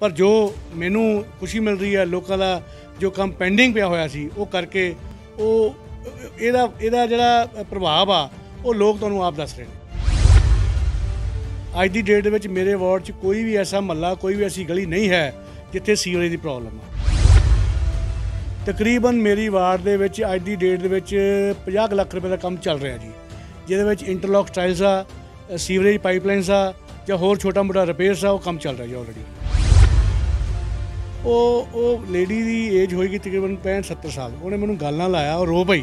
ਪਰ ਜੋ ਮੈਨੂੰ ਖੁਸ਼ੀ ਮਿਲ ਰਹੀ ਹੈ ਲੋਕਾਂ ਦਾ ਜੋ ਕੰਮ ਪੈਂਡਿੰਗ ਪਿਆ ਹੋਇਆ ਸੀ ਉਹ ਕਰਕੇ ਉਹ ਇਹਦਾ ਇਹਦਾ ਜਿਹੜਾ ਪ੍ਰਭਾਵ ਆ ਉਹ ਲੋਕ ਤੁਹਾਨੂੰ ਆਪ ਦੱਸ ਰਹੇ ਨੇ ਅੱਜ ਦੀ ਡੇਟ ਦੇ ਵਿੱਚ ਮੇਰੇ ਵਾਰਡ 'ਚ ਕੋਈ ਵੀ ਐਸਾ ਮੱਲਾ ਕੋਈ ਵੀ ਐਸੀ ਗਲੀ ਨਹੀਂ ਹੈ ਜਿੱਥੇ ਸੀਵਰੇਜ ਦੀ ਪ੍ਰੋਬਲਮ ਆ ਤਕਰੀਬਨ ਮੇਰੀ ਵਾਰਡ ਦੇ ਵਿੱਚ ਅੱਜ ਦੀ ਡੇਟ ਦੇ ਵਿੱਚ 50 ਲੱਖ ਰੁਪਏ ਦਾ ਕੰਮ ਚੱਲ ਰਿਹਾ ਜੀ ਜਿਹਦੇ ਵਿੱਚ ਇੰਟਰਲੌਕ ਟਾਈਲਸ ਆ ਸੀਵਰੇਜ ਪਾਈਪਲਾਈਨਸ ਆ ਜਾਂ ਹੋਰ ਛੋਟਾ ਮੋਟਾ ਰਿਪੇਅਰਸ ਆ ਉਹ ਕੰਮ ਚੱਲ ਰਿਹਾ ਜੀ ਆਲਰੇਡੀ ਉਹ ਉਹ ਲੇਡੀ ਦੀ ਏਜ ਹੋਏਗੀ ਤਕਰੀਬਨ 65 70 ਸਾਲ ਉਹਨੇ ਮੈਨੂੰ ਗਾਲਾਂ ਲਾਇਆ ਉਹ ਰੋ ਪਈ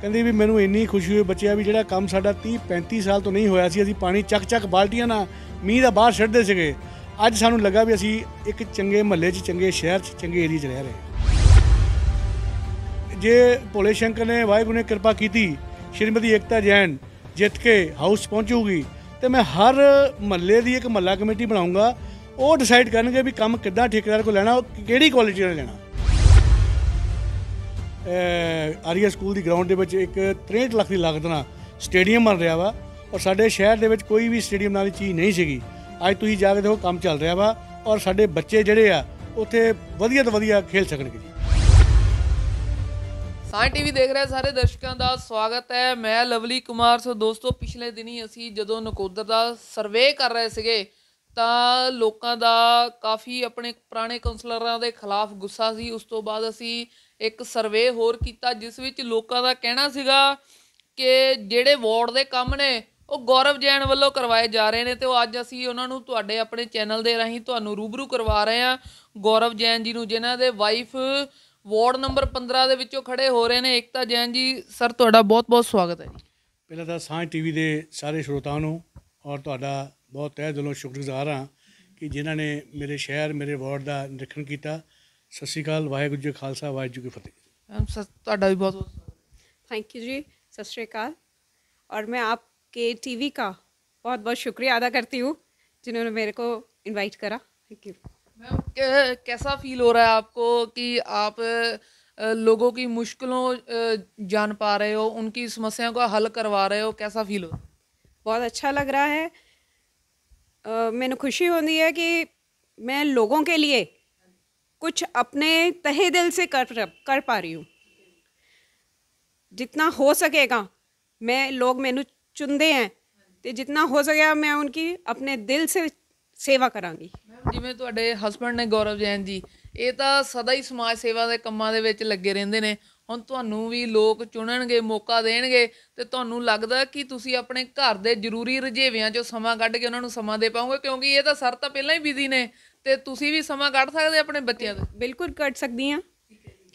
ਕਹਿੰਦੀ ਵੀ ਮੈਨੂੰ ਇੰਨੀ ਖੁਸ਼ੀ ਹੋਈ ਬੱਚਿਆ ਵੀ ਜਿਹੜਾ ਕੰਮ ਸਾਡਾ 30 35 ਸਾਲ ਤੋਂ ਨਹੀਂ ਹੋਇਆ ਸੀ ਅਸੀਂ ਪਾਣੀ ਚੱਕ ਚੱਕ ਬਾਲਟੀਆਂ ਨਾਲ ਮੀਂਹ ਦਾ ਬਾਹਰ ਛੱਡਦੇ ਸੀਗੇ ਅੱਜ ਸਾਨੂੰ ਲੱਗਾ ਵੀ ਅਸੀਂ ਇੱਕ ਚੰਗੇ ਮਹੱਲੇ 'ਚ ਚੰਗੇ ਸ਼ਹਿਰ 'ਚ ਚੰਗੇ ਏਰੀਆ 'ਚ ਰਹਿ ਰਹੇ ਜੇ ਭੋਲੇ ਸ਼ੰਕਰ ਨੇ ਵਾਹਿਗੁਰੂ ਨੇ ਕਿਰਪਾ ਕੀਤੀ ਸ਼੍ਰੀਮਤੀ ਏਕਤਾ ਜੈਨ ਜਿੱਤ ਕੇ ਹਾਊਸ ਪਹੁੰਚੂਗੀ ਤੇ ਮੈਂ ਹਰ ਮਹੱਲੇ ਦੀ ਇੱਕ ਮਹੱਲਾ ਕਮੇਟੀ ਬਣਾਉਂਗਾ ਉਹ ਡਿਸਾਈਡ ਕਰਨਗੇ ਵੀ ਕੰਮ ਕਿੱਦਾਂ ਠੇਕੇਦਾਰ ਕੋ ਲੈਣਾ ਕਿਹੜੀ ਕੁਆਲਿਟੀ ਨਾਲ ਲੈਣਾ ਆਰੀਆ ਸਕੂਲ ਦੀ ਗਰਾਊਂਡ ਦੇ ਵਿੱਚ ਇੱਕ 63 ਲੱਖ ਦੀ ਲਾਗਤ ਨਾਲ ਸਟੇਡੀਅਮ ਬਣ ਰਿਹਾ ਵਾ ਔਰ ਸਾਡੇ ਸ਼ਹਿਰ ਦੇ ਵਿੱਚ ਕੋਈ ਵੀ ਸਟੇਡੀਅਮ ਨਾਲ ਦੀ ਚੀਜ਼ ਨਹੀਂ ਸੀਗੀ ਅੱਜ ਤੁਸੀਂ ਜਾ ਕੇ ਦੇਖੋ ਕੰਮ ਚੱਲ ਰਿਹਾ ਵਾ ਔਰ ਸਾਡੇ ਬੱਚੇ ਜਿਹੜੇ ਆ ਉੱਥੇ ਵਧੀਆ ਤੋਂ ਵਧੀਆ ਖੇਲ ਸਕਣਗੇ ਸਾਂ ਟੀਵੀ ਦੇਖ ਰਹੇ ਸਾਰੇ ਦਰਸ਼ਕਾਂ ਦਾ ਸਵਾਗਤ ਹੈ ਮੈਂ ਲਵਲੀ ਕੁਮਾਰ ਸੋ ਦੋਸਤੋ ਪਿਛਲੇ ਦਿਨੀ ਅਸੀਂ ਜਦੋਂ ਨਕੋਦਰ ਦਾ ਸਰਵੇ ਕਰ ਰਹੇ ਸੀਗੇ ਤਾਂ ਲੋਕਾਂ ਦਾ ਕਾਫੀ ਆਪਣੇ ਪੁਰਾਣੇ ਕਾਉਂਸਲਰਾਂ ਦੇ ਖਿਲਾਫ ਗੁੱਸਾ ਸੀ ਉਸ ਤੋਂ ਬਾਅਦ ਅਸੀਂ ਇੱਕ ਸਰਵੇ ਹੋਰ ਕੀਤਾ ਜਿਸ ਵਿੱਚ ਲੋਕਾਂ ਦਾ ਕਹਿਣਾ ਸੀਗਾ ਕਿ ਜਿਹੜੇ ਵਾਰਡ ਦੇ ਕੰਮ ਨੇ ਉਹ ਗੌਰਵ ਜੈਨ ਵੱਲੋਂ ਕਰਵਾਏ ਜਾ ਰਹੇ ਨੇ ਤੇ ਉਹ ਅੱਜ ਅਸੀਂ ਉਹਨਾਂ ਨੂੰ ਤੁਹਾਡੇ ਆਪਣੇ ਚੈਨਲ ਦੇ ਰਾਹੀਂ ਤੁਹਾਨੂੰ ਰੂਬਰੂ ਕਰਵਾ ਰਹੇ ਹਾਂ ਗੌਰਵ ਜੈਨ ਜੀ ਨੂੰ ਜਿਨ੍ਹਾਂ ਦੇ ਵਾਈਫ ਵਾਰਡ ਨੰਬਰ 15 ਦੇ ਵਿੱਚੋਂ ਖੜੇ ਹੋ ਰਹੇ ਨੇ ਏਕਤਾ ਜੈਨ ਜੀ ਸਰ ਤੁਹਾਡਾ ਬਹੁਤ ਬਹੁਤ ਸਵਾਗਤ ਹੈ ਜੀ ਪਹਿਲਾਂ ਤਾਂ ਸਾਂਝ ਟੀਵੀ ਦੇ ਸਾਰੇ ਸਰੋਤਾਵਾਂ ਨੂੰ ਔਰ ਤੁਹਾਡਾ बहुत तय ਦਿਲੋਂ शुक्रगुजार हाँ कि जिन्होंने मेरे शहर मेरे वार्ड का निरीक्षण किया ਕੀਤਾ ਸਤਿ ਸ਼੍ਰੀ जी खालसा ਜੀ की फतेह ਜੀ ਫਤਿਹ ਤੁਹਾਡਾ ਵੀ ਬਹੁਤ थैंक यू जी सत श्रीकाल और मैं आपके टीवी का बहुत बहुत शुक्रिया अदा करती हूँ जिन्होंने मेरे को इनवाइट करा थैंक यू मैम कैसा फील हो रहा है आपको कि आप लोगों की मुश्किलों जान पा रहे हो उनकी समस्याओं का हल करवा रहे हो कैसा फील हो बहुत अच्छा लग रहा है ਮੈਨੂੰ ਖੁਸ਼ੀ ਹੁੰਦੀ ਹੈ ਕਿ ਮੈਂ ਲੋਕਾਂ ਕੇ ਲਈ ਕੁਝ ਆਪਣੇ ਤਹੇ ਦਿਲ ਸੇ ਕਰ ਕਰ ਪਾ ਰਹੀ ਹੂੰ ਜਿੰਨਾ ਹੋ ਸਕੇਗਾ ਮੈਂ ਲੋਕ ਮੈਨੂੰ ਚੁੰਦੇ ਹੈ ਤੇ ਜਿੰਨਾ ਹੋ ਸਕਿਆ ਮੈਂ ਉਨਕੀ ਆਪਣੇ ਦਿਲ ਸੇ ਸੇਵਾ ਕਰਾਂਗੀ ਜਿਵੇਂ ਤੁਹਾਡੇ ਹਸਬੰਡ ਨੇ ਗੌਰਵ ਜੈਨ ਜੀ ਇਹ ਤਾਂ ਸਦਾ ਹੀ ਸਮਾਜ ਸੇਵਾ ਦੇ ਕੰਮਾਂ ਦੇ ਵਿੱਚ ਲੱਗੇ ਰਹਿੰਦੇ ਨੇ ਹੁਣ ਤੁਹਾਨੂੰ ਵੀ ਲੋਕ ਚੁਣਨਗੇ ਮੌਕਾ ਦੇਣਗੇ ਤੇ ਤੁਹਾਨੂੰ ਲੱਗਦਾ ਕਿ ਤੁਸੀਂ ਆਪਣੇ ਘਰ ਦੇ ਜ਼ਰੂਰੀ ਰੁਝੇਵਿਆਂ 'ਚੋਂ ਸਮਾਂ ਕੱਢ ਕੇ ਉਹਨਾਂ ਨੂੰ ਸਮਾਂ ਦੇ ਪਾਉਂਗੇ ਕਿਉਂਕਿ ਇਹ ਤਾਂ ਸਰ ਤਾਂ ਪਹਿਲਾਂ ਹੀ ਬਿਜ਼ੀ ਨੇ ਤੇ ਤੁਸੀਂ ਵੀ ਸਮਾਂ ਕੱਢ ਸਕਦੇ ਆਪਣੇ ਬੱਚਿਆਂ ਦਾ ਬਿਲਕੁਲ ਕੱਢ ਸਕਦੀ ਆ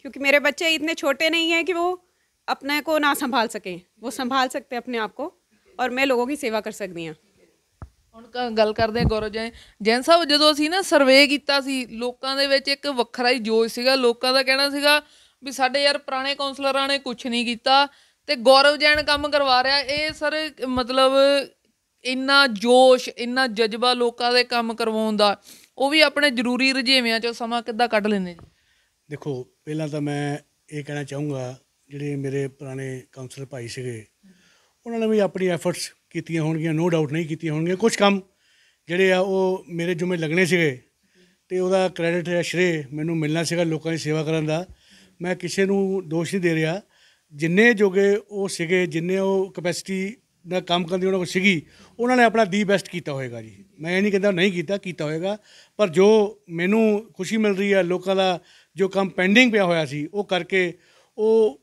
ਕਿਉਂਕਿ ਮੇਰੇ ਬੱਚੇ ਇਤਨੇ ਛੋਟੇ ਨਹੀਂ ਹੈ ਕਿ ਉਹ ਆਪਣੇ ਕੋ ਨਾ ਸੰਭਾਲ ਸਕੇ ਉਹ ਸੰਭਾਲ ਸਕਤੇ ਆਪਣੇ ਆਪ ਕੋ ਔਰ ਮੈਂ मैं लोगों ਸੇਵਾ ਕਰ ਸਕਦੀ ਆ ਹਾਂ ਹੁਣ ਗੱਲ ਕਰਦੇ ਗੌਰਵ ਜੈਨ ਜੈਨ ਸਾਹਿਬ ਜਦੋਂ ਅਸੀਂ ਨਾ ਸਰਵੇ ਕੀਤਾ ਸੀ ਲੋਕਾਂ ਦੇ ਵਿੱਚ ਇੱਕ ਵੱਖਰਾ ਹੀ ਜੋਸ਼ ਸੀਗਾ ਲੋਕਾਂ ਦਾ ਕਹਿਣਾ ਸੀਗਾ ਵੀ ਸਾਡੇ ਯਾਰ ਪੁਰਾਣੇ ਕਾਉਂਸਲਰਾਂ ਨੇ ਕੁਝ ਨਹੀਂ ਕੀਤਾ ਤੇ ਗੌਰਵ ਜੈਨ ਕੰਮ ਕਰਵਾ ਰਿਹਾ ਇਹ ਸਰ ਮਤਲਬ ਇੰਨਾ ਜੋਸ਼ ਇੰਨਾ ਜਜ਼ਬਾ ਲੋਕਾਂ ਦੇ ਕੰਮ ਕਰਵਾਉਣ ਦਾ ਉਹ ਵੀ ਆਪਣੇ ਜ਼ਰੂਰੀ ਰੁਝੇਵਿਆਂ ਚੋਂ ਸਮਾਂ ਕਿੱਦਾਂ ਕੱਢ ਲੈਂਦੇ ਜੀ ਦੇਖੋ ਪਹਿਲਾਂ ਤਾਂ ਮੈਂ ਇਹ ਕਹਿਣਾ ਚਾਹੂੰਗਾ ਜਿਹੜੇ ਮੇਰੇ ਪੁਰਾਣੇ ਕਾਉਂਸਲਰ ਭਾਈ ਸੀਗੇ ਉਹਨਾਂ ਨੇ ਵੀ ਆਪਣੀ ਐਫਰਟਸ ਕੀਤੀਆਂ ਹੋਣਗੀਆਂ ਨੋ ਡਾਊਟ ਨਹੀਂ ਕੀਤੀਆਂ ਹੋਣਗੀਆਂ ਕੁਝ ਕੰਮ ਜਿਹੜੇ ਆ ਉਹ ਮੇਰੇ ਜੁਮੇ ਲੱਗਣੇ ਸੀਗੇ ਤੇ ਉਹਦਾ ਕ੍ਰੈਡਿਟ ਹੈ ਸ਼੍ਰੇ ਮੈਨੂੰ ਮਿਲਣਾ ਸੀਗਾ ਲੋਕਾਂ ਦੀ ਸੇਵਾ ਕਰਨ ਦਾ ਮੈਂ ਕਿਸੇ ਨੂੰ ਦੋਸ਼ ਨਹੀਂ ਦੇ ਰਿਹਾ ਜਿੰਨੇ ਜੋਗੇ ਉਹ ਸੀਗੇ ਜਿੰਨੇ ਉਹ ਕਪੈਸਿਟੀ ਦਾ ਕੰਮ ਕਰਦੇ ਉਹਨਾਂ ਕੋਲ ਸੀਗੀ ਉਹਨਾਂ ਨੇ ਆਪਣਾ ਦੀ ਬੈਸਟ ਕੀਤਾ ਹੋਏਗਾ ਜੀ ਮੈਂ ਇਹ ਨਹੀਂ ਕਹਿੰਦਾ ਨਹੀਂ ਕੀਤਾ ਕੀਤਾ ਹੋਏਗਾ ਪਰ ਜੋ ਮੈਨੂੰ ਖੁਸ਼ੀ ਮਿਲ ਰਹੀ ਹੈ ਲੋਕਾਂ ਦਾ ਜੋ ਕੰਮ ਪੈਂਡਿੰਗ ਪਿਆ ਹੋਇਆ ਸੀ ਉਹ ਕਰਕੇ ਉਹ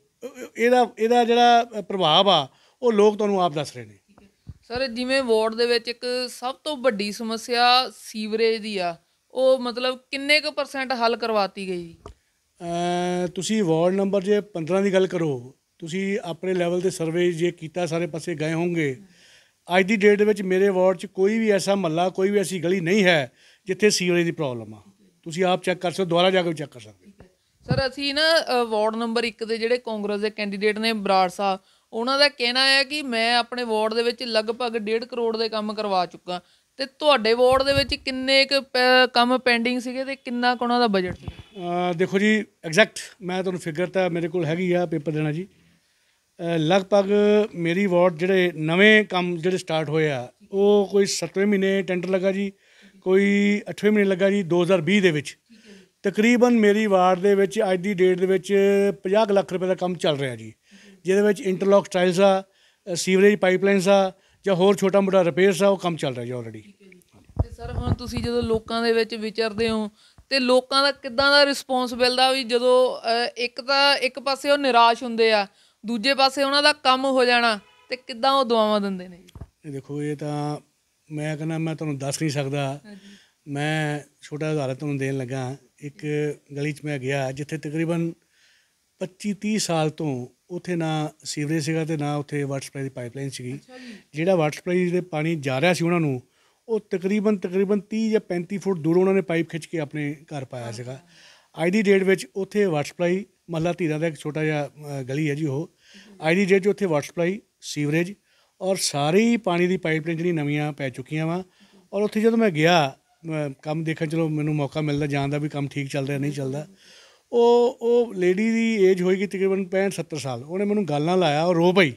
ਇਹਦਾ ਇਹਦਾ ਜਿਹੜਾ ਪ੍ਰਭਾਵ ਆ ਉਹ ਲੋਕ ਤੁਹਾਨੂੰ ਆਪ ਦੱਸ ਰਹੇ ਨੇ ਸਰ ਜਿਵੇਂ ਵਾਰਡ ਦੇ ਵਿੱਚ ਇੱਕ ਸਭ ਤੋਂ ਵੱਡੀ ਸਮੱਸਿਆ ਸੀਵਰੇਜ ਦੀ ਆ ਉਹ ਮਤਲਬ ਕਿੰਨੇ ਕੁ ਪਰਸੈਂਟ ਹੱਲ ਕਰਵਾਤੀ ਗਈ ਤੁਸੀਂ ਵਾਰਡ ਨੰਬਰ ਜੇ 15 ਦੀ ਗੱਲ ਕਰੋ ਤੁਸੀਂ ਆਪਣੇ ਲੈਵਲ ਤੇ ਸਰਵੇ ਜੇ ਕੀਤਾ ਸਾਰੇ ਪਾਸੇ ਗਏ ਹੋਵੋਗੇ ਅੱਜ ਦੀ ਡੇਟ ਦੇ ਵਿੱਚ ਮੇਰੇ ਵਾਰਡ 'ਚ ਕੋਈ ਵੀ ਐਸਾ ਮੱਲਾ ਕੋਈ ਵੀ ਐਸੀ ਗਲੀ ਨਹੀਂ ਹੈ ਜਿੱਥੇ ਸੀਵਰੇਜ ਦੀ ਪ੍ਰੋਬਲਮ ਆ ਤੁਸੀਂ ਆਪ ਚੈੱਕ ਕਰ ਸਕਦੇ ਦੁਬਾਰਾ ਜਾ ਕੇ ਚੈੱਕ ਕਰ ਸਕਦੇ ਸਰ ਅਸੀਂ ਨਾ ਵਾਰਡ ਨੰਬਰ 1 ਦੇ ਜਿਹੜੇ ਕਾਂਗਰਸ ਦੇ ਕੈਂਡੀਡੇਟ ਨੇ ਬਰਾੜ ਸਾਹਿਬ ਉਹਨਾਂ ਦਾ ਕਹਿਣਾ ਹੈ ਕਿ ਮੈਂ ਆਪਣੇ ਵਾਰਡ ਦੇ ਵਿੱਚ ਲਗਭਗ 1.5 ਕਰੋੜ ਦੇ ਕੰਮ ਕਰਵਾ ਚੁੱਕਾ ਤੇ ਤੁਹਾਡੇ ਵਾਰਡ ਦੇ ਵਿੱਚ ਕਿੰਨੇ ਕੰਮ ਪੈਂਡਿੰਗ ਸੀਗੇ ਤੇ ਕਿੰਨਾ ਕੁ ਦਾ ਬਜਟ ਸੀ ਦੇਖੋ ਜੀ ਐਗਜ਼ੈਕਟ ਮੈਂ ਤੁਹਾਨੂੰ ਫਿਗਰ ਤਾਂ ਮੇਰੇ ਕੋਲ ਹੈਗੀ ਆ ਪੇਪਰ ਦੇਣਾ ਜੀ ਲਗਭਗ ਮੇਰੀ ਵਾਰਡ ਜਿਹੜੇ ਨਵੇਂ ਕੰਮ ਜਿਹੜੇ ਸਟਾਰਟ ਹੋਏ ਆ ਉਹ ਕੋਈ 7ਵੇਂ ਮਹੀਨੇ ਟੈਂਡਰ ਲੱਗਾ ਜੀ ਕੋਈ 8ਵੇਂ ਮਹੀਨੇ ਲੱਗਾ ਜੀ 2020 ਦੇ ਵਿੱਚ ਤਕਰੀਬਨ ਮੇਰੀ ਵਾਰਡ ਦੇ ਵਿੱਚ ਅੱਜ ਦੀ ਡੇਟ ਦੇ ਵਿੱਚ 50 ਲੱਖ ਰੁਪਏ ਦਾ ਕੰਮ ਚੱਲ ਰਿਹਾ ਜੀ ਜਿਹਦੇ ਵਿੱਚ ਇੰਟਰਲੌਕ ਟਾਈਲਸ ਆ ਸੀਵਰੇਜ ਪਾਈਪਲਾਈਨਸ ਆ ਜਾਂ ਹੋਰ ਛੋਟਾ ਮੋਟਾ ਰਿਪੇਅਰਸ ਆ ਉਹ ਕੰਮ ਚੱਲ ਰਿਹਾ ਜੀ ਆਲਰੇਡੀ ਸਰ ਹੁਣ ਤੁਸੀਂ ਜਦੋਂ ਲੋਕਾਂ ਦੇ ਵਿੱਚ ਵਿਚਰਦੇ ਹੋ ਤੇ ਲੋਕਾਂ ਦਾ ਕਿੱਦਾਂ ਦਾ ਰਿਸਪੌਂਸ ਮਿਲਦਾ ਵੀ ਜਦੋਂ ਇੱਕ ਤਾਂ ਇੱਕ ਪਾਸੇ ਉਹ ਨਿਰਾਸ਼ ਹੁੰਦੇ ਆ ਦੂਜੇ ਪਾਸੇ ਉਹਨਾਂ ਦਾ ਕੰਮ ਹੋ ਜਾਣਾ ਤੇ ਕਿੱਦਾਂ ਉਹ ਦੁਆਵਾਂ ਦਿੰਦੇ ਨੇ ਇਹ ਦੇਖੋ ਇਹ ਤਾਂ ਮੈਂ ਕਹਿੰਦਾ ਮੈਂ ਤੁਹਾਨੂੰ ਦੱਸ ਨਹੀਂ ਸਕਦਾ ਮੈਂ ਛੋਟਾ ਉਦਾਹਰਨ ਤੁਹਾਨੂੰ ਦੇਣ ਲੱਗਾ ਇੱਕ ਗਲੀ 'ਚ ਮੈਂ ਗਿਆ ਜਿੱਥੇ ਤਕਰੀਬਨ 25 30 ਸਾਲ ਤੋਂ ਉਥੇ ਨਾ ਸੀਵਰੇਜ ਸੀਗਾ ਤੇ ਨਾ ਉਥੇ ਵਾਟਰ ਸਪਲਾਈ ਦੀ ਪਾਈਪਲਾਈਨ ਸੀਗੀ ਜਿਹੜਾ ਵਾਟਰ ਸਪਲਾਈ ਦੇ ਪਾਣੀ ਜਾ ਰਿਹਾ ਸੀ ਉਹਨਾਂ ਨੂੰ ਉਹ ਤਕਰੀਬਨ ਤਕਰੀਬਨ 30 ਜਾਂ 35 ਫੁੱਟ ਦੂਰ ਉਹਨਾਂ ਨੇ ਪਾਈਪ ਖਿੱਚ ਕੇ ਆਪਣੇ ਘਰ ਪਾਇਆ ਸੀਗਾ ਅੱਜ ਦੀ ਡੇਟ ਵਿੱਚ ਉੱਥੇ ਵਾਟਰ ਸਪਲਾਈ ਮਹੱਲਾ ਧੀਰਾ ਦਾ ਇੱਕ ਛੋਟਾ ਜਿਹਾ ਗਲੀ ਹੈ ਜੀ ਉਹ ਅੱਜ ਦੀ ਡੇਟ 'ਚ ਉੱਥੇ ਵਾਟਰ ਸਪਲਾਈ ਸੀਵਰੇਜ ਔਰ ਸਾਰੀ ਪਾਣੀ ਦੀ ਪਾਈਪਲਾਈਨ ਜਿਹੜੀ ਨਵੀਆਂ ਪੈ ਚੁੱਕੀਆਂ ਵਾ ਔਰ ਉੱਥੇ ਜਦੋਂ ਮੈਂ ਗਿਆ ਕੰਮ ਦੇਖਣ ਚਲੋ ਮੈਨੂੰ ਮੌਕਾ ਮਿਲਦਾ ਜਾਣ ਦਾ ਵੀ ਕੰਮ ਠੀਕ ਚੱਲਦਾ ਨਹੀਂ ਚੱਲਦਾ ਉਹ ਉਹ ਲੇਡੀ ਦੀ ਏਜ ਹੋਏਗੀ ਤਕਰੀਬਨ 65 70 ਸਾਲ ਉਹਨੇ ਮੈਨੂੰ ਗੱਲਾਂ ਲਾਇਆ ਔਰ ਰੋ ਪਈ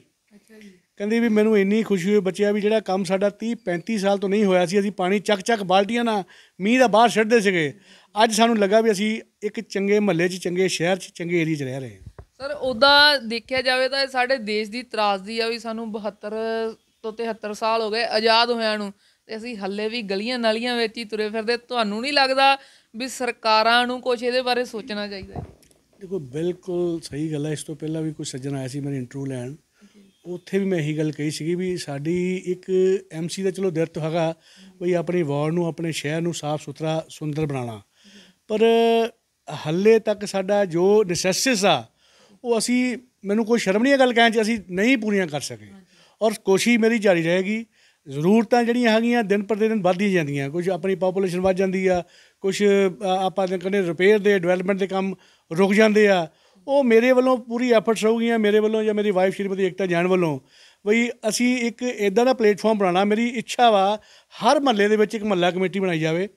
ਕਹਿੰਦੀ ਵੀ ਮੈਨੂੰ ਇੰਨੀ ਖੁਸ਼ੀ ਹੋਈ ਬੱਚਿਆ ਵੀ ਜਿਹੜਾ ਕੰਮ ਸਾਡਾ 30 35 ਸਾਲ ਤੋਂ ਨਹੀਂ ਹੋਇਆ ਸੀ ਅਸੀਂ ਪਾਣੀ ਚੱਕ ਚੱਕ ਬਾਲਟੀਆਂ ਨਾਲ ਮੀਂਹ ਦਾ ਬਾਹਰ ਛੱਡਦੇ ਸੀਗੇ ਅੱਜ ਸਾਨੂੰ ਲੱਗਾ ਵੀ ਅਸੀਂ ਇੱਕ ਚੰਗੇ ਮਹੱਲੇ 'ਚ ਚੰਗੇ ਸ਼ਹਿਰ 'ਚ ਚੰਗੇ ਏਰੀਆ 'ਚ ਰਹਿ ਰਹੇ ਹਾਂ ਸਰ ਉਦਾਂ ਦੇਖਿਆ ਜਾਵੇ ਤਾਂ ਇਹ ਸਾਡੇ ਦੇਸ਼ ਦੀ ਤਰਾਸਦੀ ਆ ਵੀ ਸਾਨੂੰ 72 ਤੋਂ 73 ਸਾਲ ਹੋ ਗਏ ਆਜ਼ਾਦ ਹੋਇਆਂ ਨੂੰ ਤੇ ਅਸੀਂ ਹੱਲੇ ਵੀ ਗਲੀਆਂ ਨਾਲੀਆਂ ਵਿੱਚ ਹੀ ਤੁਰੇ ਫਿਰਦੇ ਤੁਹਾਨੂੰ ਨਹੀਂ ਲੱਗਦਾ ਵੀ ਸਰਕਾਰਾਂ ਨੂੰ ਕੁਝ ਇਹਦੇ ਬਾਰੇ ਸੋਚਣਾ ਚਾਹੀਦਾ ਦੇਖੋ ਬਿਲਕੁਲ ਸਹੀ ਗੱਲ ਹੈ ਇਸ ਤੋਂ ਪਹਿਲਾਂ ਵੀ ਕੋਈ ਸੱਜਣ ਆਇਆ ਸੀ ਮੇਰੇ ਇੰਟਰਵਿਊ ਲੈਣ ਉੱਥੇ ਵੀ ਮੈਂ ਇਹੀ ਗੱਲ ਕਹੀ ਸੀਗੀ ਵੀ ਸਾਡੀ ਇੱਕ ਐਮਸੀ ਦਾ ਚਲੋ ਦਿਰਤ ਹੈਗਾ ਵੀ ਆਪਣੀ ਵਾਰਡ ਨੂੰ ਆਪਣੇ ਸ਼ਹਿਰ ਨੂੰ ਸਾਫ਼ ਸੁਥਰਾ ਸੁੰਦਰ ਬਣਾਉਣਾ ਪਰ ਹੱਲੇ ਤੱਕ ਸਾਡਾ ਜੋ ਨੈਸੈਸਿਸ ਆ ਉਹ ਅਸੀਂ ਮੈਨੂੰ ਕੋਈ ਸ਼ਰਮ ਨਹੀਂ ਇਹ ਗੱਲ ਕਹਿਣ ਚ ਅਸੀਂ ਨਹੀਂ ਪੂਰੀਆਂ ਕਰ ਸਕੇ ਔਰ ਕੋਸ਼ਿਸ਼ ਮੇਰੀ ਜਾਰੀ ਰਹੇਗੀ ਜ਼ਰੂਰਤਾਂ ਜਿਹੜੀਆਂ ਹੈਗੀਆਂ ਦਿਨ ਪਰ ਦਿਨ ਵੱਧਦੀਆਂ ਜਾਂਦੀਆਂ ਕੁਝ ਆਪਣੀ ਪੋਪੂਲੇਸ਼ਨ ਵੱਧ ਜਾਂਦੀ ਆ ਕੁਝ ਆਪਾਂ ਦੇ ਕਹਿੰਦੇ ਰਿਪੇਅਰ ਦੇ ਡਿਵੈਲਪਮੈਂਟ ਦੇ ਕੰਮ ਰੁਕ ਜਾਂਦੇ ਆ ਉਹ ਮੇਰੇ ਵੱਲੋਂ ਪੂਰੀ ਐਫਰਟਸ ਹੋਊਗੀਆਂ ਮੇਰੇ ਵੱਲੋਂ ਜਾਂ ਮੇਰੀ ਵਾਈਫ ਸ਼੍ਰੀਮਤੀ ਇਕਤਾ ਜੈਨ ਵੱਲੋਂ ਬਈ ਅਸੀਂ ਇੱਕ ਇਦਾਂ ਦਾ ਪਲੇਟਫਾਰਮ ਬਣਾਣਾ ਮੇਰੀ ਇੱਛਾ ਵਾ ਹਰ ਮਹੱਲੇ ਦੇ ਵਿੱਚ ਇੱਕ ਮਹੱਲਾ ਕਮੇਟੀ ਬਣਾਈ ਜਾਵੇ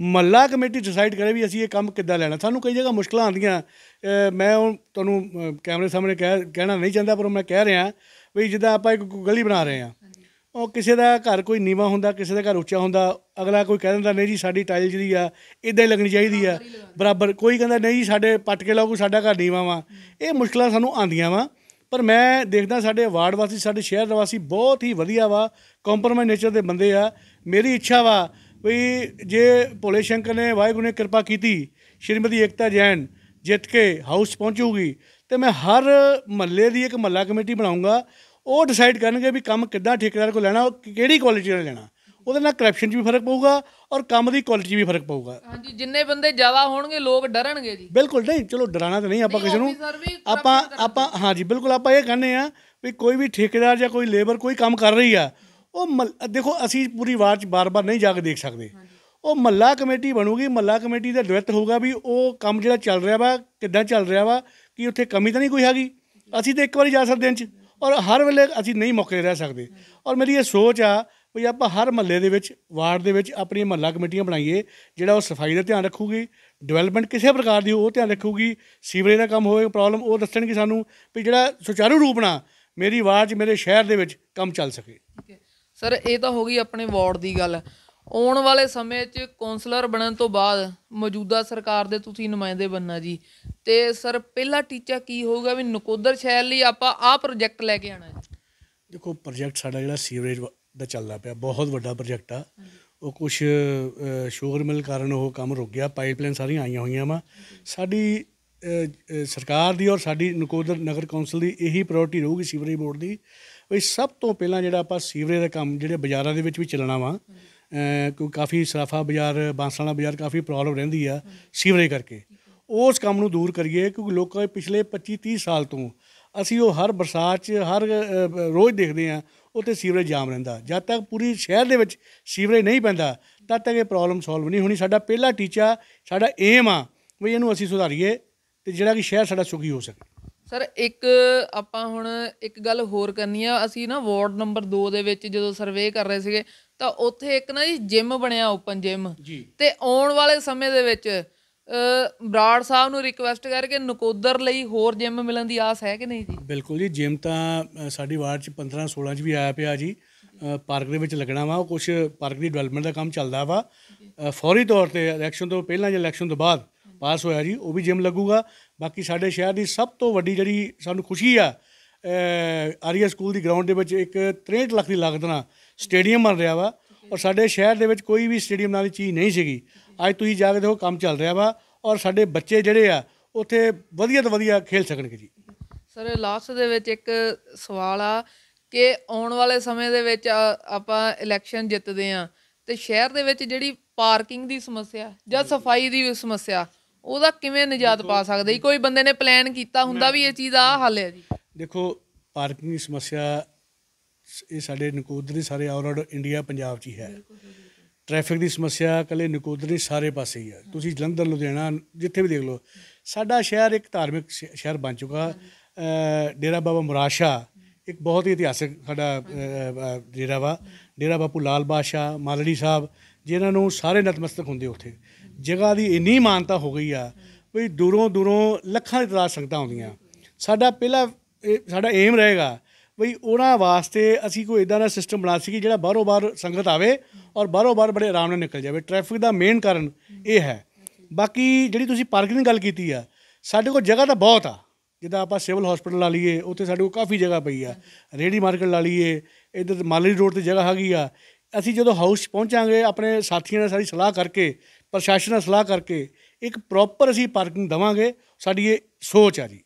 ਮਹੱਲਾ ਕਮੇਟੀ ਡਿਸਾਈਡ ਕਰੇ ਵੀ ਅਸੀਂ ਇਹ ਕੰਮ ਕਿੱਦਾਂ ਲੈਣਾ ਸਾਨੂੰ ਕਈ ਜਗ੍ਹਾ ਮੁਸ਼ਕਲਾਂ ਆਉਂਦੀਆਂ ਮੈਂ ਤੁਹਾਨੂੰ ਕੈਮਰੇ ਸਾਹਮਣੇ ਕਹਿਣਾ ਨਹੀਂ ਚਾਹੁੰਦਾ ਪਰ ਮੈਂ ਕਹਿ ਰਿਹਾ ਵੀ ਜਿੱਦਾਂ ਆਪਾਂ ਇੱਕ ਗਲੀ ਬਣਾ ਰਹੇ ਹਾਂ ਉਹ ਕਿਸੇ ਦਾ ਘਰ ਕੋਈ ਨੀਵਾ ਹੁੰਦਾ ਕਿਸੇ ਦਾ ਘਰ ਉੱਚਾ ਹੁੰਦਾ ਅਗਲਾ ਕੋਈ ਕਹਿ ਦਿੰਦਾ ਨਹੀਂ ਜੀ ਸਾਡੀ ਟਾਈਲ ਜਿਹੜੀ ਆ ਇਦਾਂ ਹੀ ਲੱਗਣੀ ਚਾਹੀਦੀ ਆ ਬਰਾਬਰ ਕੋਈ ਕਹਿੰਦਾ ਨਹੀਂ ਜੀ ਸਾਡੇ ਪੱਟ ਕੇ ਲਾਓ ਕੋਈ ਸਾਡਾ ਘਰ ਨੀਵਾ ਵਾ ਇਹ ਮੁਸ਼ਕਲਾਂ ਸਾਨੂੰ ਆਂਦੀਆਂ ਵਾ ਪਰ ਮੈਂ ਦੇਖਦਾ ਸਾਡੇ ਵਾਰਡ ਵਾਸੀ ਸਾਡੇ ਸ਼ਹਿਰ ਵਾਸੀ ਬਹੁਤ ਹੀ ਵਧੀਆ ਵਾ ਕੰਪਰਮਾਈਜ਼ ਨੇਚਰ ਦੇ ਬੰਦੇ ਆ ਮੇਰੀ ਇੱਛਾ ਵਾ ਵੀ ਜੇ ਭੋਲੇ ਸ਼ੰਕਰ ਨੇ ਵਾਹਿਗੁਰੂ ਨੇ ਕਿਰਪਾ ਕੀਤੀ ਸ਼੍ਰੀਮਤੀ ਏਕਤਾ ਜੈਨ ਜਿੱਤ ਕੇ ਹਾਊਸ ਪਹੁੰਚੂਗੀ ਤੇ ਮੈਂ ਹਰ ਮਹੱਲੇ ਦੀ ਇੱਕ ਮਹੱਲਾ ਕਮੇਟੀ ਬਣਾਉਂਗਾ ਉਹ ਡਿਸਾਈਡ ਕਰਨਗੇ ਵੀ ਕੰਮ ਕਿੱਦਾਂ ਠੇਕੇਦਾਰ ਕੋ ਲੈਣਾ ਕਿਹੜੀ ਕੁਆਲਿਟੀ ਨਾਲ ਲੈਣਾ ਉਹਦੇ ਨਾਲ ਕਰਪਸ਼ਨ 'ਚ ਵੀ ਫਰਕ ਪਊਗਾ ਔਰ ਕੰਮ ਦੀ ਕੁਆਲਿਟੀ ਵੀ ਫਰਕ ਪਊਗਾ ਹਾਂਜੀ ਜਿੰਨੇ ਬੰਦੇ ਜ਼ਿਆਦਾ ਹੋਣਗੇ ਲੋਕ ਡਰਨਗੇ ਜੀ ਬਿਲਕੁਲ ਨਹੀਂ ਚਲੋ ਡਰਾਣਾ ਤਾਂ ਨਹੀਂ ਆਪਾਂ ਕਿਸੇ ਨੂੰ ਆਪਾਂ ਆਪਾਂ ਹਾਂਜੀ ਬਿਲਕੁਲ ਆਪਾਂ ਇਹ ਕਹਿੰਦੇ ਆ ਵੀ ਕੋਈ ਵੀ ਠੇਕੇਦਾਰ ਜਾਂ ਕੋਈ ਲੇਬਰ ਕੋਈ ਕੰਮ ਕਰ ਰਹੀ ਆ ਉਹ ਦੇਖੋ ਅਸੀਂ ਪੂਰੀ ਵਾਰ 'ਚ ਬਾਰ-ਬਾਰ ਨਹੀਂ ਜਾ ਕੇ ਦੇਖ ਸਕਦੇ ਉਹ ਮੱਲਾ ਕਮੇਟੀ ਬਣੂਗੀ ਮੱਲਾ ਕਮੇਟੀ ਦਾ ਡਿਵੈਲਪ ਹੋਊਗਾ ਵੀ ਉਹ ਕੰਮ ਜਿਹੜਾ ਚੱਲ ਰਿਹਾ ਵਾ ਕਿੱਦਾਂ ਚੱਲ ਰਿਹਾ ਵਾ ਕਿ ਉੱਥੇ ਕਮੀ ਤਾਂ ਨਹੀਂ ਕੋਈ ਹੈਗੀ ਅਸੀਂ ਤਾਂ ਇੱਕ ਵਾਰੀ ਜਾ ਸਕਦੇ ਹਾਂ ਚ ਔਰ ਹਰ ਵੇਲੇ ਅਸੀਂ ਨਹੀਂ ਮੌਕੇ ਰਹਿ ਸਕਦੇ ਔਰ ਮੇਰੀ ਇਹ ਸੋਚ ਆ ਵੀ ਆਪਾਂ ਹਰ ਮਹੱਲੇ ਦੇ ਵਿੱਚ ਵਾਰਡ ਦੇ ਵਿੱਚ ਆਪਣੀ ਮਹੱਲਾ ਕਮੇਟੀਆਂ ਬਣਾਈਏ ਜਿਹੜਾ ਉਹ ਸਫਾਈ ਦਾ ਧਿਆਨ ਰੱਖੂਗੀ ਡਿਵੈਲਪਮੈਂਟ ਕਿਸੇ ਪ੍ਰਕਾਰ ਦੀ ਉਹ ਧਿਆਨ ਰੱਖੂਗੀ ਸੀਵਰੇਜ ਦਾ ਕੰਮ ਹੋਵੇ ਪ੍ਰੋਬਲਮ ਉਹ ਦੱਸਣ ਕਿ ਸਾਨੂੰ ਵੀ ਜਿਹੜਾ ਸੁਚਾਰੂ ਰੂਪ ਨਾਲ ਮੇਰੀ ਵਾਰਡ 'ਚ ਮੇਰੇ ਸ਼ਹਿਰ ਦੇ ਵਿੱਚ ਕੰਮ ਚੱਲ ਸਕੇ ਸਰ ਇਹ ਤਾਂ ਹੋ ਗਈ ਆਪਣੇ ਵਾਰਡ ਦੀ ਗੱਲ ਆਉਣ ਵਾਲੇ ਸਮੇਂ 'ਚ ਕਾਉਂਸਲਰ ਬਣਨ ਤੋਂ ਬਾਅਦ ਮੌਜੂਦਾ ਸਰਕਾਰ ਦੇ ਤੁਸੀਂ ਨੁਮਾਇੰਦੇ ਬੰਨਾ ਜੀ ਤੇ ਸਰ ਪਹਿਲਾ ਟੀਚਾ ਕੀ ਹੋਊਗਾ ਵੀ ਨਕੋਦਰ ਸ਼ਹਿਰ ਲਈ ਆਪਾਂ ਆਹ ਪ੍ਰੋਜੈਕਟ ਲੈ ਕੇ ਆਣਾ ਹੈ ਦੇਖੋ ਪ੍ਰੋਜੈਕਟ ਸਾਡਾ ਜਿਹੜਾ ਸੀਵਰੇਜ ਦਾ ਚੱਲਦਾ ਪਿਆ ਬਹੁਤ ਵੱਡਾ ਪ੍ਰੋਜੈਕਟ ਆ ਉਹ ਕੁਝ ਸ਼ੋਰ ਮਿਲ ਕਾਰਨ ਉਹ ਕੰਮ ਰੁਕ ਗਿਆ ਪਾਈਪਲਾਈਨ ਸਾਰੀਆਂ ਆਈਆਂ ਹੋਈਆਂ ਵਾ ਸਾਡੀ ਸਰਕਾਰ ਦੀ ਔਰ ਸਾਡੀ ਨਕੋਦਰ ਨਗਰ ਕੌਂਸਲ ਦੀ ਇਹੀ ਪ੍ਰਾਇੋਰਟੀ ਰਹੂਗੀ ਸੀਵਰੇਜ ਬੋਰਡ ਦੀ ਵੀ ਸਭ ਤੋਂ ਪਹਿਲਾਂ ਜਿਹੜਾ ਆਪਾਂ ਸੀਵਰੇਜ ਦਾ ਕੰਮ ਜਿਹੜੇ ਬਾਜ਼ਾਰਾਂ ਦੇ ਵਿੱਚ ਵੀ ਚੱਲਣਾ ਵਾ ਕੋਈ ਕਾਫੀ ਸਰਾਫਾ ਬਾਜ਼ਾਰ ਬਾਂਸਾਲਾ ਬਾਜ਼ਾਰ ਕਾਫੀ ਪ੍ਰੋਬਲਮ ਰਹਿੰਦੀ ਆ ਸੀਵਰੇਜ ਕਰਕੇ ਉਸ ਕੰਮ ਨੂੰ ਦੂਰ ਕਰੀਏ ਕਿਉਂਕਿ ਲੋਕਾਂ ਦੇ ਪਿਛਲੇ 25 30 ਸਾਲ ਤੋਂ ਅਸੀਂ ਉਹ ਹਰ ਬਰਸਾਤ 'ਚ ਹਰ ਰੋਜ਼ ਦੇਖਦੇ ਆ ਉੱਥੇ ਸੀਵਰੇਜ ਜਾਮ ਰਹਿੰਦਾ ਜਦ ਤੱਕ ਪੂਰੀ ਸ਼ਹਿਰ ਦੇ ਵਿੱਚ ਸੀਵਰੇਜ ਨਹੀਂ ਪੈਂਦਾ ਤਦ ਤੱਕ ਇਹ ਪ੍ਰੋਬਲਮ ਸੋਲਵ ਨਹੀਂ ਹੋਣੀ ਸਾਡਾ ਪਹਿਲਾ ਟੀਚਾ ਸਾਡਾ ਏਮ ਆ ਵੀ ਇਹਨੂੰ ਅਸੀਂ ਸੁਧਾਰੀਏ ਤੇ ਜਿਹੜਾ ਕਿ ਸ਼ਹਿਰ ਸਾਡਾ ਸੁਖੀ ਹੋ ਸਕੇ ਸਰ ਇੱਕ ਆਪਾਂ ਹੁਣ ਇੱਕ ਗੱਲ ਹੋਰ ਕਰਨੀ ਆ ਅਸੀਂ ਨਾ ਵਾਰਡ ਨੰਬਰ 2 ਦੇ ਵਿੱਚ ਜਦੋਂ ਸਰਵੇ ਕਰ ਰਹੇ ਸੀਗੇ ਤਾਂ ਉੱਥੇ ਇੱਕ ਨਾ ਜੀ ਜਿਮ ਬਣਿਆ ਓਪਨ ਜਿਮ ਤੇ ਆਉਣ ਵਾਲੇ ਸਮੇਂ ਦੇ ਵਿੱਚ ਬਰਾੜ ਸਾਹਿਬ ਨੂੰ ਰਿਕਵੈਸਟ ਕਰਕੇ ਨਕੋਦਰ ਲਈ ਹੋਰ ਜਿਮ ਮਿਲਣ ਦੀ ਆਸ ਹੈ ਕਿ ਨਹੀਂ ਜੀ ਬਿਲਕੁਲ ਜੀ ਜਿਮ ਤਾਂ ਸਾਡੀ ਵਾਰਡ ਚ 15 16 ਚ ਵੀ ਆਇਆ ਪਿਆ ਜੀ ਪਾਰਕ ਦੇ ਵਿੱਚ ਲੱਗਣਾ ਵਾ ਕੁਝ ਪਾਰਕ ਦੀ ਡਿਵੈਲਪਮੈਂਟ ਦਾ ਕੰਮ ਚੱਲਦਾ ਵਾ ਫੌਰੀ ਤੌਰ ਤੇ ਇਲੈਕਸ਼ਨ ਤੋਂ ਪਹਿਲਾਂ ਜਾਂ ਇਲੈਕਸ਼ਨ ਤੋਂ ਬਾਅਦ ਪਾਸ ਹੋਇਆ ਜੀ ਉਹ ਵੀ ਜਿਮ ਲੱਗੂਗਾ ਬਾਕੀ ਸਾਡੇ ਸ਼ਹਿਰ ਦੀ ਸਭ ਤੋਂ ਵੱਡੀ ਜਿਹੜੀ ਸਾਨੂੰ ਖੁਸ਼ੀ ਆ ਆਰੀਆ ਸਕੂਲ ਦੀ ਗਰਾਊਂਡ ਦੇ ਵਿੱਚ ਇੱਕ 63 ਲੱਖ ਦੀ ਲਾਗਤ ਨਾਲ ਸਟੇਡੀਅਮ ਬਣ ਰਿਹਾ ਵਾ ਔਰ ਸਾਡੇ ਸ਼ਹਿਰ ਦੇ ਵਿੱਚ ਕੋਈ ਵੀ ਸਟੇਡੀਅਮ ਨਾਲ ਚੀਜ਼ ਨਹੀਂ ਸੀਗੀ ਅੱਜ ਤੁਸੀਂ ਜਾ ਕੇ ਦੇਖੋ ਕੰਮ ਚੱਲ ਰਿਹਾ ਵਾ ਔਰ ਸਾਡੇ ਬੱਚੇ ਜਿਹੜੇ ਆ ਉੱਥੇ ਵਧੀਆ ਤੋਂ ਵਧੀਆ ਖੇਲ ਸਕਣਗੇ ਜੀ ਸਰ ਲਾਸਟ ਦੇ ਵਿੱਚ ਇੱਕ ਸਵਾਲ ਆ ਕਿ ਆਉਣ ਵਾਲੇ ਸਮੇਂ ਦੇ ਵਿੱਚ ਆਪਾਂ ਇਲੈਕਸ਼ਨ ਜਿੱਤਦੇ ਆ ਤੇ ਸ਼ਹਿਰ ਦੇ ਵਿੱਚ ਜਿਹੜੀ ਪਾਰਕਿੰਗ ਦੀ ਸਮੱਸਿਆ ਜਾਂ ਸਫਾਈ ਦੀ ਸਮੱਸਿਆ ਉਹਦਾ ਕਿਵੇਂ ਨਿਜਾਤ ਪਾ ਸਕਦੇ ਜੀ ਕੋਈ ਬੰਦੇ ਨੇ ਪਲਾਨ ਕੀਤਾ ਹੁੰਦਾ ਵੀ ਇਹ ਚੀਜ਼ ਆ ਹੱਲ ਹੈ ਜੀ ਦੇਖੋ ਪਾਰਕਿੰਗ ਦੀ ਸਮੱਸਿਆ ਇਹ ਸਾਡੇ ਨਕੋਦਰ ਸਾਰੇ ਆਲ ਇੰਡੀਆ ਪੰਜਾਬ 'ਚ ਹੀ ਹੈ ਟ੍ਰੈਫਿਕ ਦੀ ਸਮੱਸਿਆ ਕੱਲੇ ਨਿਕੋਦਰੀ ਸਾਰੇ ਪਾਸੇ ਹੀ ਆ ਤੁਸੀਂ ਜਲੰਧਰ ਲੁਧਿਆਣਾ ਜਿੱਥੇ ਵੀ ਦੇਖ ਲਓ ਸਾਡਾ ਸ਼ਹਿਰ ਇੱਕ ਧਾਰਮਿਕ ਸ਼ਹਿਰ ਬਣ ਚੁੱਕਾ ਡੇਰਾ ਬਾਬਾ ਮੁਰਾਸ਼ਾ ਇੱਕ ਬਹੁਤ ਹੀ ਇਤਿਹਾਸਿਕ ਸਾਡਾ ਡੇਰਾ ਵਾ ਡੇਰਾ ਬਾਪੂ ਲਾਲ ਬਾਸ਼ਾ ਮਾਲੜੀ ਸਾਹਿਬ ਜਿਨ੍ਹਾਂ ਨੂੰ ਸਾਰੇ ਨਤਮਸਤਕ ਹੁੰਦੇ ਉੱਥੇ ਜਗ੍ਹਾ ਦੀ ਇੰਨੀ ਮਾਨਤਾ ਹੋ ਗਈ ਆ ਵੀ ਦੂਰੋਂ ਦੂਰੋਂ ਲੱਖਾਂ ਦੀ ਤਾਦਾਦ ਸੰਗਤਾਂ ਆਉਂਦੀਆਂ ਸਾਡਾ ਪਹਿਲਾ ਸਾਡਾ ਏਮ ਰਹੇਗਾ ਵਈ ਉਹਨਾਂ ਵਾਸਤੇ ਅਸੀਂ ਕੋਈ ਇਦਾਂ ਦਾ ਸਿਸਟਮ ਬਣਾ ਕਿ ਜਿਹੜਾ ਬਾਹਰੋਂ ਬਾਹਰ ਸੰਗਤ ਆਵੇ ਔਰ ਬਾਹਰੋਂ ਬਾਹਰ ਬੜੇ ਆਰਾਮ ਨਾਲ ਨਿਕਲ ਜਾਵੇ ਟ੍ਰੈਫਿਕ ਦਾ ਮੇਨ ਕਾਰਨ ਇਹ ਹੈ ਬਾਕੀ ਜਿਹੜੀ ਤੁਸੀਂ ਪਾਰਕਿੰਗ ਦੀ ਗੱਲ ਕੀਤੀ ਆ ਸਾਡੇ ਕੋਲ ਜਗ੍ਹਾ ਤਾਂ ਬਹੁਤ ਆ ਜਿੱਦਾਂ ਆਪਾਂ ਸਿਵਲ ਹਸਪੀਟਲ ਲਾ ਲਈਏ ਉੱਥੇ ਸਾਡੇ ਕੋਲ ਕਾਫੀ ਜਗ੍ਹਾ ਪਈ ਆ ਰੇੜੀ ਮਾਰਕੀਟ ਲਾ ਲਈਏ ਇੱਧਰ ਮਾਲੀ ਰੋਡ ਤੇ ਜਗ੍ਹਾ ਹੈਗੀ ਆ ਅਸੀਂ ਜਦੋਂ ਹਾਊਸ ਪਹੁੰਚਾਂਗੇ ਆਪਣੇ ਸਾਥੀਆਂ ਨਾਲ ਸਾਰੀ ਸਲਾਹ ਕਰਕੇ ਪ੍ਰਸ਼ਾਸਨ ਨਾਲ ਸਲਾਹ ਕਰਕੇ ਇੱਕ ਪ੍ਰੋਪਰ ਅਸੀਂ ਪਾਰਕਿੰਗ ਦਵਾਂਗੇ ਸਾਡੀ ਇਹ ਸੋਚ ਆ ਜੀ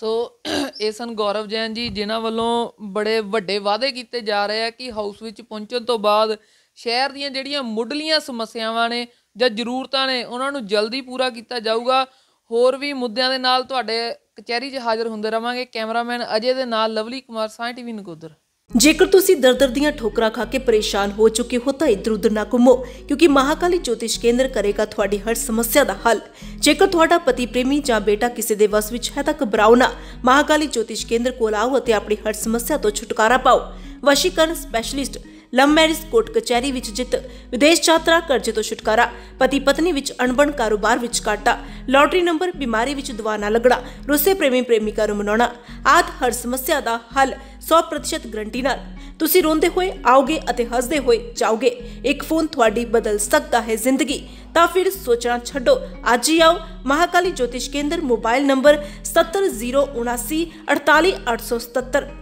ਸੋ ਇਹ ਸਨ ਗੌਰਵ ਜੈਨ ਜੀ ਜਿਨ੍ਹਾਂ ਵੱਲੋਂ ਬੜੇ ਵੱਡੇ ਵਾਅਦੇ ਕੀਤੇ ਜਾ ਰਹੇ ਆ ਕਿ ਹਾਊਸ ਵਿੱਚ ਪਹੁੰਚਣ ਤੋਂ ਬਾਅਦ ਸ਼ਹਿਰ ਦੀਆਂ ਜਿਹੜੀਆਂ ਮੁੱਢਲੀਆਂ ਸਮੱਸਿਆਵਾਂ ਨੇ ਜਾਂ ਜ਼ਰੂਰਤਾਂ ਨੇ ਉਹਨਾਂ ਨੂੰ ਜਲਦੀ ਪੂਰਾ ਕੀਤਾ ਜਾਊਗਾ ਹੋਰ ਵੀ ਮੁੱਦਿਆਂ ਦੇ ਨਾਲ ਤੁਹਾਡੇ ਕਚਹਿਰੀ 'ਚ ਹਾਜ਼ਰ ਹੁੰਦੇ ਰਵਾਂਗੇ ਕੈਮਰਾਮੈਨ ਅਜੇ ਦੇ ਨਾਲ ਲਵਲੀ ਕੁਮਾਰ ਸਾਇੰਟੀਵੀ ਨਗੋਦਰ ਜੇਕਰ ਤੁਸੀਂ ਦਰਦਰ ਦੀਆਂ ਠੋਕਰਾਂ ਖਾ ਕੇ ਪਰੇਸ਼ਾਨ ਹੋ ਚੁੱਕੇ ਹੋ ਤਾਂ ਇਧਰ ਉਧਰ ਨਾ ਘੁੰਮੋ ਕਿਉਂਕਿ ਮਹਾਕਾਲੀ ਜੋਤਿਸ਼ ਕੇਂਦਰ ਕਰੇਗਾ ਤੁਹਾਡੀ ਹਰ ਸਮੱਸਿਆ ਦਾ ਹੱਲ ਜੇਕਰ ਤੁਹਾਡਾ ਪਤੀ ਪ੍ਰੇਮੀ ਜਾਂ ਬੇਟਾ ਕਿਸੇ ਦੇ ਵਸ ਵਿੱਚ ਹੈ ਤਾਂ ਘਬਰਾਓ ਨਾ ਮਹਾਕਾਲੀ ਜੋਤਿਸ਼ ਕੇਂਦਰ ਕੋਲ ਆਓ ਅਤੇ ਆਪਣੀ ਹਰ ਸਮੱਸਿਆ ਤੋਂ ਛੁਟਕਾਰਾ ਪਾਓ ਵਸ਼ੀਕਰਨ ਸਪੈਸ਼ਲਿਸਟ ਲਵ ਮੈਰਿਜ ਕੋਰਟ ਕਚਹਿਰੀ ਵਿੱਚ ਜਿੱਤ ਵਿਦੇਸ਼ ਯਾਤਰਾ ਕਰਜ਼ੇ ਤੋਂ ਛੁਟਕਾਰਾ ਪਤੀ ਪਤਨੀ ਵਿੱਚ ਅਣਬਣ ਕਾਰੋਬਾਰ ਵਿੱਚ ਕਾਟਾ ਲੋਟਰੀ ਨੰਬਰ ਬਿਮਾਰੀ ਵਿੱਚ ਦਵਾ ਨਾ ਲੱਗਣਾ ਰੁੱਸੇ ਪ੍ਰੇਮੀ ਪ੍ਰੇਮਿਕਾ ਨੂੰ ਮਨਾਉਣਾ ਆਦ ਹਰ ਸਮੱਸਿਆ ਦਾ ਹੱਲ 100% ਗਰੰਟੀ ਨਾਲ ਤੁਸੀਂ ਰੋਂਦੇ ਹੋਏ ਆਓਗੇ ਅਤੇ ਹੱਸਦੇ ਹੋਏ ਜਾਓਗੇ ਇੱਕ ਫੋਨ ਤੁਹਾਡੀ ਬਦਲ ਸਕਦਾ ਹੈ ਜ਼ਿੰਦਗੀ ਤਾਂ ਫਿਰ ਸੋਚਣਾ ਛੱਡੋ ਅੱਜ ਹੀ ਆਓ ਮਹਾਕਾਲੀ ਜੋਤਿਸ਼ ਕੇਂਦਰ ਮੋਬਾਈਲ ਨੰਬਰ 7007948877